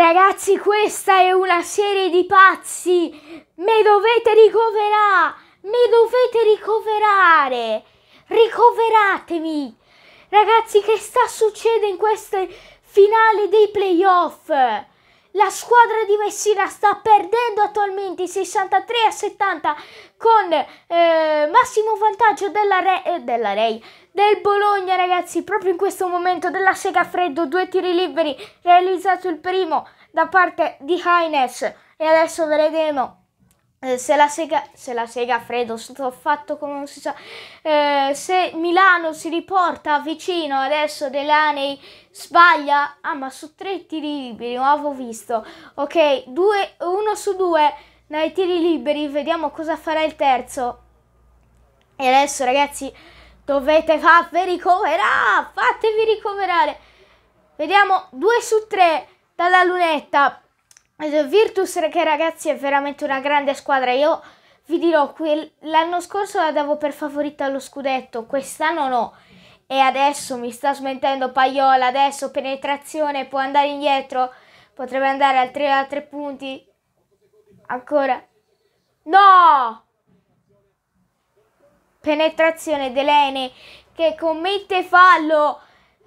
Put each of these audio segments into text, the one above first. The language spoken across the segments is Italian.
Ragazzi, questa è una serie di pazzi! Me dovete ricoverare! Mi dovete ricoverare! Ricoveratemi! Ragazzi, che sta succedendo in questo finale dei playoff? La squadra di Messina sta perdendo attualmente 63 a 70 con eh, massimo vantaggio della, Re, eh, della Rei del Bologna ragazzi proprio in questo momento della sega freddo due tiri liberi realizzato il primo da parte di Heines. e adesso vedremo eh, se, la sega, se la sega freddo fatto come non si sa, eh, se Milano si riporta vicino adesso Delaney sbaglia, ah ma su tre tiri liberi, non avevo visto, ok, due, uno su due dai tiri liberi, vediamo cosa farà il terzo. E adesso ragazzi dovete farvi ricoverare, fatevi ricoverare. Vediamo due su tre dalla lunetta. Virtus che ragazzi è veramente una grande squadra, io vi dirò, l'anno scorso la davo per favorita allo scudetto, quest'anno no. E adesso mi sta smentendo Paiola, adesso penetrazione, può andare indietro, potrebbe andare al 3 a 3 punti. Ancora. No! Penetrazione Delene che commette fallo.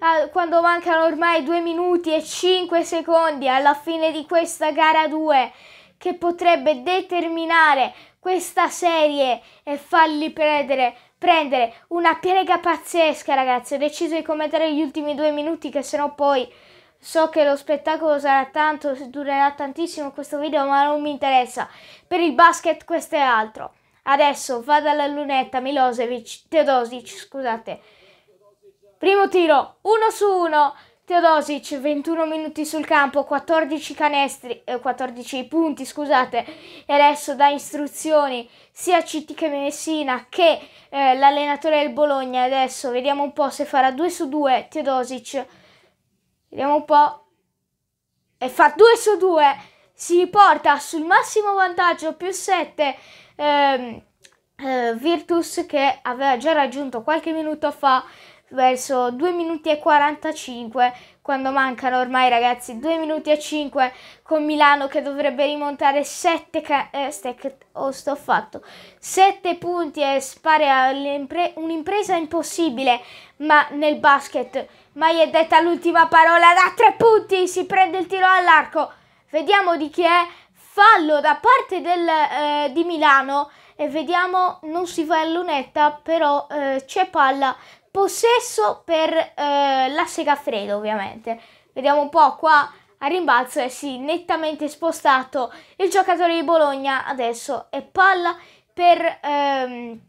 Ah, quando mancano ormai 2 minuti e 5 secondi alla fine di questa gara 2 che potrebbe determinare questa serie e fargli prendere, prendere una piega pazzesca ragazzi ho deciso di commentare gli ultimi due minuti che sennò poi so che lo spettacolo sarà tanto durerà tantissimo questo video ma non mi interessa per il basket questo è altro adesso vado alla lunetta Milosevic Teodosic scusate Primo tiro, 1 su 1. Teodosic, 21 minuti sul campo, 14 canestri, eh, 14 punti, scusate. E adesso dà istruzioni sia a Citti che Messina che eh, l'allenatore del Bologna. Adesso vediamo un po' se farà 2 su 2 Teodosic. Vediamo un po'. E fa 2 su 2. Si riporta sul massimo vantaggio più 7. Ehm, eh, Virtus che aveva già raggiunto qualche minuto fa verso 2 minuti e 45 quando mancano ormai ragazzi 2 minuti e 5 con Milano che dovrebbe rimontare 7 ca- eh, stack, oh, sto fatto 7 punti e spare un'impresa impossibile ma nel basket mai è detta l'ultima parola da 3 punti si prende il tiro all'arco vediamo di chi è fallo da parte del, eh, di Milano e vediamo non si va a lunetta però eh, c'è palla possesso per eh, la freddo ovviamente. Vediamo un po' qua a rimbalzo e eh, sì, nettamente spostato il giocatore di Bologna adesso è palla per, ehm,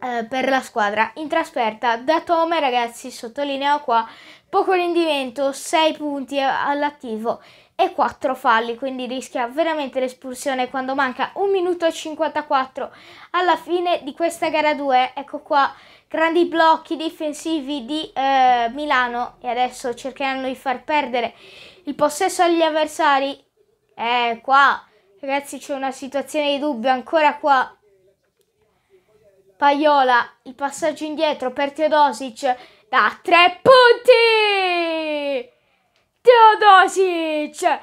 eh, per la squadra in trasferta da Tome ragazzi sottolineo qua poco rendimento 6 punti all'attivo e 4 falli, quindi rischia veramente l'espulsione quando manca 1 minuto e 54 alla fine di questa gara 2. Ecco qua, grandi blocchi difensivi di eh, Milano e adesso cercheranno di far perdere il possesso agli avversari. Eh, qua, ragazzi, c'è una situazione di dubbio ancora qua. Paiola, il passaggio indietro per Teodosic da 3 punti! Teodosic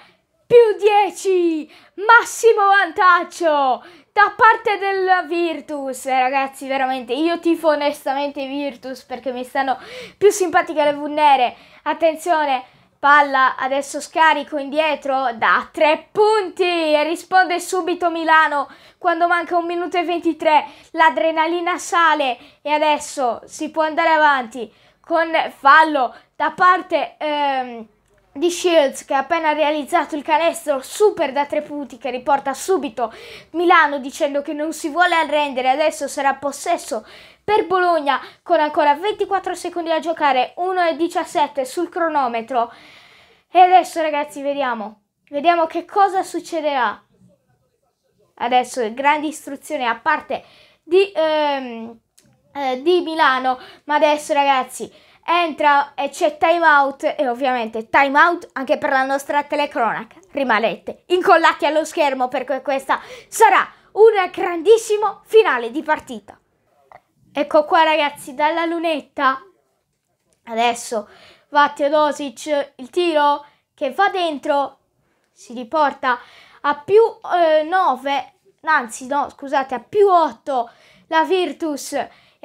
più 10 massimo vantaggio da parte della Virtus eh, ragazzi veramente io tifo onestamente Virtus perché mi stanno più simpatiche le Vunnere attenzione palla adesso scarico indietro da 3 punti e risponde subito Milano quando manca 1 minuto e 23 l'adrenalina sale e adesso si può andare avanti con fallo da parte ehm, di Shields che ha appena realizzato il canestro super da tre punti che riporta subito Milano dicendo che non si vuole arrendere, adesso sarà possesso per Bologna con ancora 24 secondi da giocare, 1 e 17 sul cronometro. E adesso ragazzi vediamo, vediamo che cosa succederà. Adesso grande istruzione a parte di, ehm, eh, di Milano, ma adesso ragazzi entra e c'è time out e ovviamente time out anche per la nostra telecronaca. Rimanete incollati allo schermo perché questa sarà un grandissimo finale di partita. Ecco qua ragazzi, dalla lunetta adesso va Teodosic, il tiro che va dentro, si riporta a più eh, 9, anzi no scusate, a più 8 la Virtus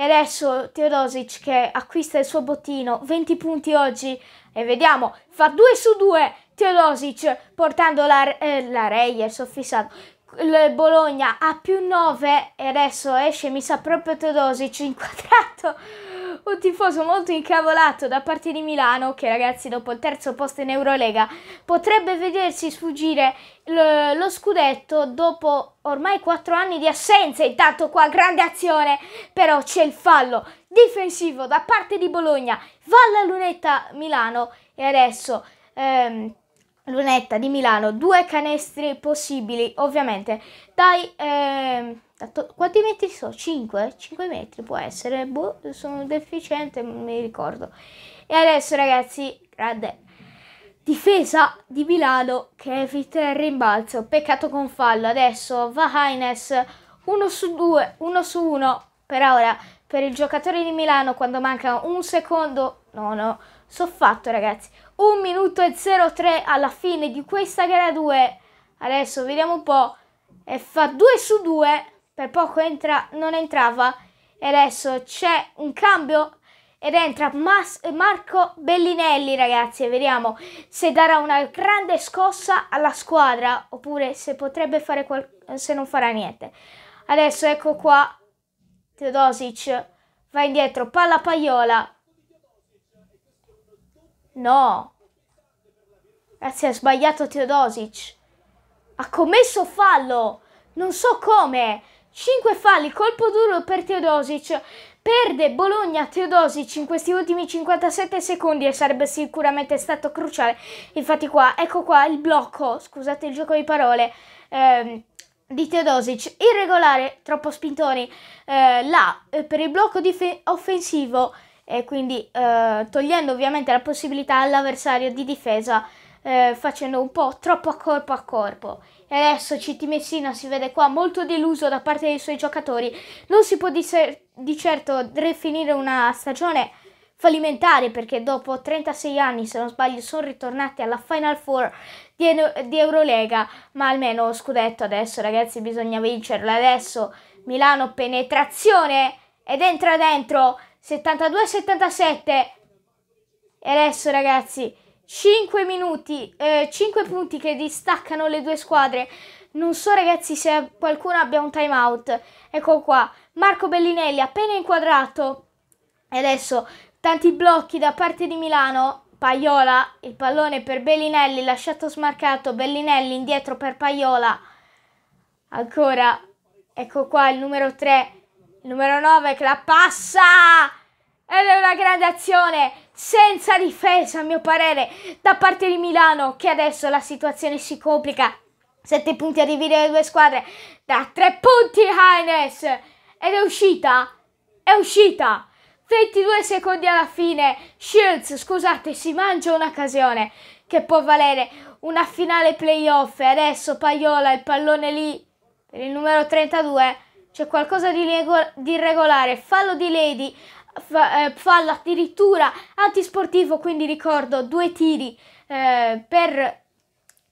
e adesso Teodosic che acquista il suo bottino, 20 punti oggi e vediamo, fa 2 su 2 Teodosic portando la, eh, la Reyes, ho fissato, il Bologna a più 9 e adesso esce, mi sa proprio Teodosic inquadrato un tifoso molto incavolato da parte di Milano che ragazzi dopo il terzo posto in Eurolega potrebbe vedersi sfuggire lo scudetto dopo ormai 4 anni di assenza. Intanto qua grande azione, però c'è il fallo difensivo da parte di Bologna, va alla lunetta Milano e adesso... Ehm, Lunetta di Milano, due canestri possibili, ovviamente. Dai, eh, quanti metri sono? 5? 5 metri può essere, boh, sono deficiente, non mi ricordo. E adesso ragazzi, grande difesa di Milano che evita il rimbalzo, peccato con fallo. Adesso va Hines 1 su 2, 1 su 1 per ora per il giocatore di Milano quando manca un secondo, no no, soffatto ragazzi. 1 minuto e 03 alla fine di questa gara 2. Adesso vediamo un po'. E fa 2 su 2. Per poco entra, non entrava. E adesso c'è un cambio ed entra Mas Marco Bellinelli ragazzi. Vediamo se darà una grande scossa alla squadra oppure se potrebbe fare se non farà niente. Adesso ecco qua Teodosic va indietro, palla Paiola No. Ragazzi, ha sbagliato Teodosic. Ha commesso fallo. Non so come. 5 falli, colpo duro per Teodosic. Perde Bologna Teodosic in questi ultimi 57 secondi e sarebbe sicuramente stato cruciale. Infatti qua, ecco qua il blocco, scusate il gioco di parole, ehm, di Teodosic. Irregolare, troppo spintoni, eh, là eh, per il blocco offensivo e quindi eh, togliendo ovviamente la possibilità all'avversario di difesa eh, facendo un po' troppo a corpo a corpo. E adesso Citi Messina si vede qua molto deluso da parte dei suoi giocatori. Non si può di, ser- di certo definire una stagione fallimentare perché dopo 36 anni, se non sbaglio, sono ritornati alla Final Four di, e- di Eurolega, ma almeno scudetto adesso ragazzi bisogna vincerla. Adesso Milano penetrazione ed entra dentro 72-77. E adesso ragazzi, 5 minuti, eh, 5 punti che distaccano le due squadre. Non so ragazzi se qualcuno abbia un time out. Ecco qua, Marco Bellinelli appena inquadrato. E adesso tanti blocchi da parte di Milano. Paiola, il pallone per Bellinelli, lasciato smarcato, Bellinelli indietro per Paiola. Ancora, ecco qua il numero 3 numero 9 che la passa! Ed è una grande azione senza difesa, a mio parere, da parte di Milano, che adesso la situazione si complica. 7 punti a dividere le due squadre, da 3 punti Hines. Ed è uscita, è uscita. 22 secondi alla fine, Shields, scusate, si mangia un'occasione che può valere una finale playoff. E adesso Paiola, il pallone lì, per il numero 32 c'è qualcosa di, di irregolare. Fallo di Lady, fa, eh, fallo addirittura antisportivo, quindi ricordo due tiri eh, per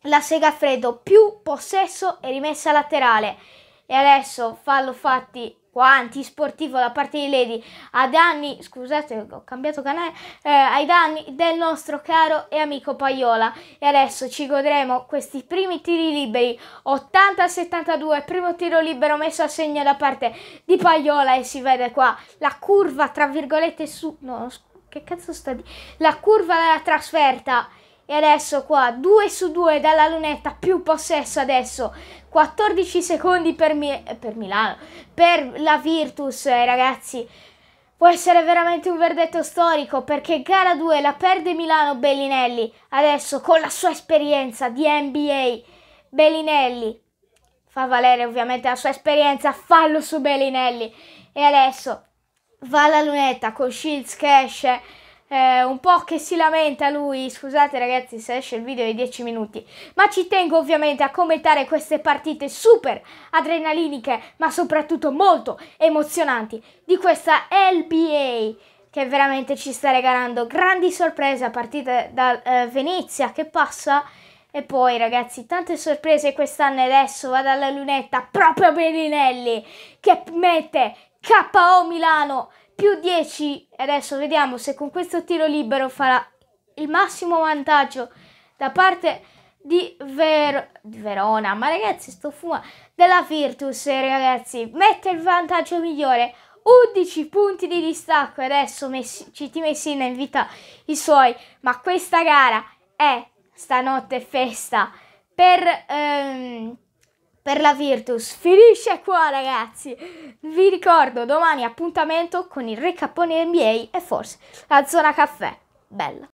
la sega freddo, più possesso e rimessa laterale. E adesso fallo fatti qua antisportivo da parte di Lady a danni, scusate ho cambiato canale, eh, ai danni del nostro caro e amico Paiola e adesso ci godremo questi primi tiri liberi 80-72 primo tiro libero messo a segno da parte di Paiola e si vede qua la curva tra virgolette su, no che cazzo sta di, la curva della trasferta e adesso qua 2 su 2 dalla lunetta più possesso adesso 14 secondi per, Mi per Milano per la Virtus eh, ragazzi può essere veramente un verdetto storico perché gara 2 la perde Milano Bellinelli adesso con la sua esperienza di NBA Bellinelli fa valere ovviamente la sua esperienza fallo su Bellinelli e adesso va alla lunetta con Shields che esce eh, un po' che si lamenta lui, scusate ragazzi se esce il video di 10 minuti, ma ci tengo ovviamente a commentare queste partite super adrenaliniche, ma soprattutto molto emozionanti di questa LBA, che veramente ci sta regalando grandi sorprese a partite da eh, Venezia che passa e poi ragazzi, tante sorprese quest'anno adesso va dalla lunetta proprio Bellinelli che mette KO Milano più 10. e Adesso vediamo se con questo tiro libero farà il massimo vantaggio da parte di, Ver di Verona. Ma ragazzi, sto fuma della Virtus, ragazzi. Mette il vantaggio migliore. 11 punti di distacco e adesso Messi, CT Messina invita i suoi, ma questa gara è stanotte festa per, ehm, per la Virtus finisce qua ragazzi. Vi ricordo domani appuntamento con il recap NBA e forse la zona caffè. Bella.